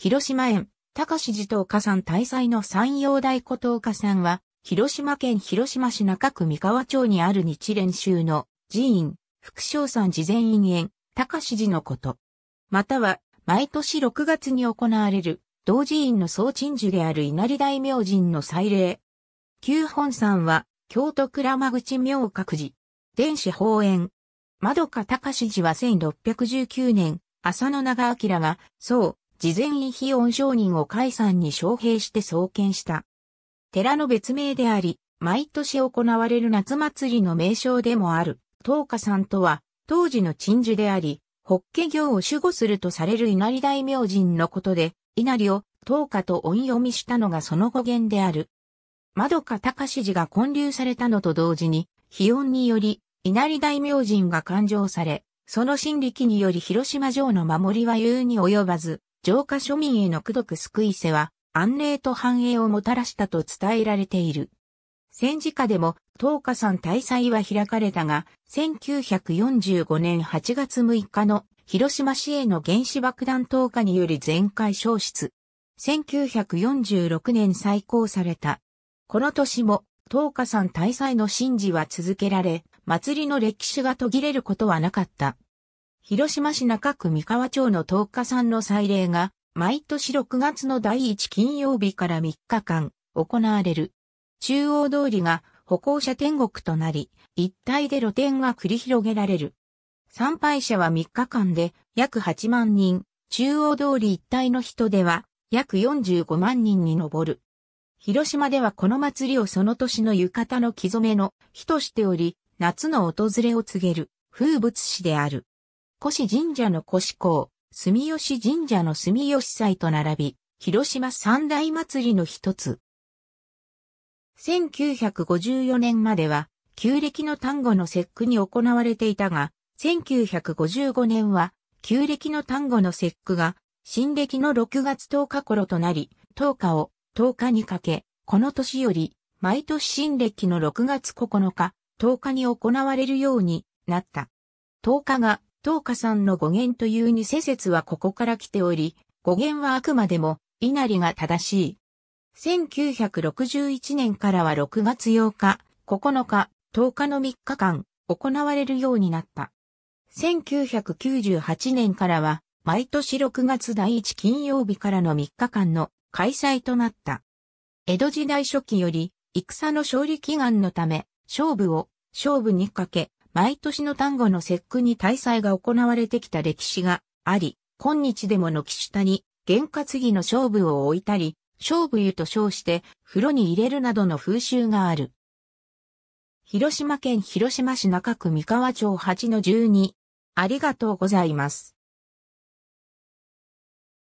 広島園、高志寺東火山大祭の山陽大古東火山は、広島県広島市中区三河町にある日蓮宗の寺院、福昌山寺前院園、高志寺のこと。または、毎年6月に行われる、同寺院の総鎮守である稲荷大明神の祭礼。旧本山は、京都倉間口明覚寺、電子法園。窓か高志寺は1619年、浅野長明が、そう、事前にヒ音商人を解散に招聘して創建した。寺の別名であり、毎年行われる夏祭りの名称でもある、東花さんとは、当時の鎮守であり、法華行を守護するとされる稲荷大明神のことで、稲荷を東花と音読みしたのがその語源である。窓か隆寺が建立されたのと同時に、非音により、稲荷大明神が誕生され、その心力により広島城の守りはうに及ばず、城下庶民へのどく救いせは、安寧と繁栄をもたらしたと伝えられている。戦時下でも、東華山大祭は開かれたが、1945年8月6日の広島市への原子爆弾投下により全壊消失。1946年再興された。この年も、東華山大祭の神事は続けられ、祭りの歴史が途切れることはなかった。広島市中区三河町の東華さんの祭礼が、毎年6月の第1金曜日から3日間、行われる。中央通りが歩行者天国となり、一帯で露店が繰り広げられる。参拝者は3日間で約8万人、中央通り一帯の人では約45万人に上る。広島ではこの祭りをその年の浴衣の木染めの日としており、夏の訪れを告げる風物詩である。古紙神社の古紙公、住吉神社の住吉祭と並び、広島三大祭りの一つ。1954年までは、旧暦の単語の節句に行われていたが、1955年は、旧暦の単語の節句が、新暦の6月10日頃となり、10日を10日にかけ、この年より、毎年新暦の6月9日、10日に行われるようになった。10日が東家さんの語源という偽説はここから来ており、語源はあくまでも、稲荷が正しい。1961年からは6月8日、9日、10日の3日間、行われるようになった。1998年からは、毎年6月第1金曜日からの3日間の開催となった。江戸時代初期より、戦の勝利祈願のため、勝負を、勝負にかけ、毎年の単語の節句に大祭が行われてきた歴史があり、今日でも軒下に、原活儀の勝負を置いたり、勝負湯と称して風呂に入れるなどの風習がある。広島県広島市中区三河町8の12。ありがとうございます。